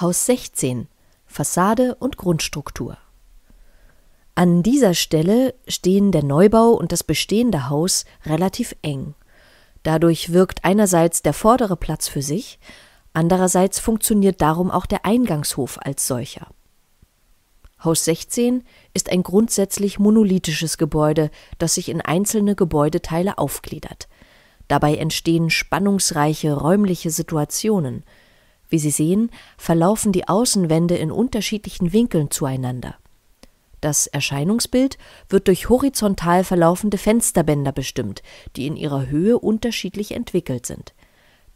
Haus 16 Fassade und Grundstruktur. An dieser Stelle stehen der Neubau und das bestehende Haus relativ eng. Dadurch wirkt einerseits der vordere Platz für sich, andererseits funktioniert darum auch der Eingangshof als solcher. Haus 16 ist ein grundsätzlich monolithisches Gebäude, das sich in einzelne Gebäudeteile aufgliedert. Dabei entstehen spannungsreiche räumliche Situationen – wie Sie sehen, verlaufen die Außenwände in unterschiedlichen Winkeln zueinander. Das Erscheinungsbild wird durch horizontal verlaufende Fensterbänder bestimmt, die in ihrer Höhe unterschiedlich entwickelt sind.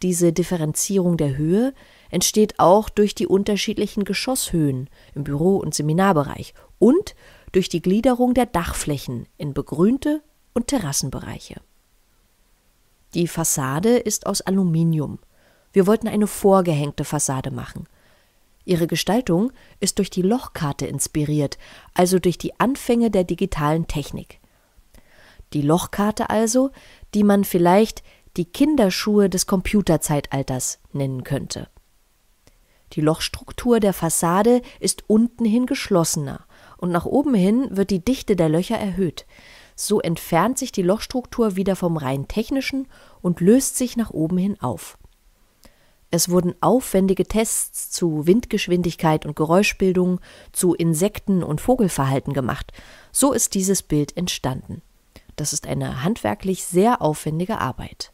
Diese Differenzierung der Höhe entsteht auch durch die unterschiedlichen Geschosshöhen im Büro- und Seminarbereich und durch die Gliederung der Dachflächen in begrünte und Terrassenbereiche. Die Fassade ist aus Aluminium. Wir wollten eine vorgehängte Fassade machen. Ihre Gestaltung ist durch die Lochkarte inspiriert, also durch die Anfänge der digitalen Technik. Die Lochkarte also, die man vielleicht die Kinderschuhe des Computerzeitalters nennen könnte. Die Lochstruktur der Fassade ist unten hin geschlossener und nach oben hin wird die Dichte der Löcher erhöht. So entfernt sich die Lochstruktur wieder vom rein technischen und löst sich nach oben hin auf. Es wurden aufwendige Tests zu Windgeschwindigkeit und Geräuschbildung, zu Insekten- und Vogelverhalten gemacht. So ist dieses Bild entstanden. Das ist eine handwerklich sehr aufwendige Arbeit.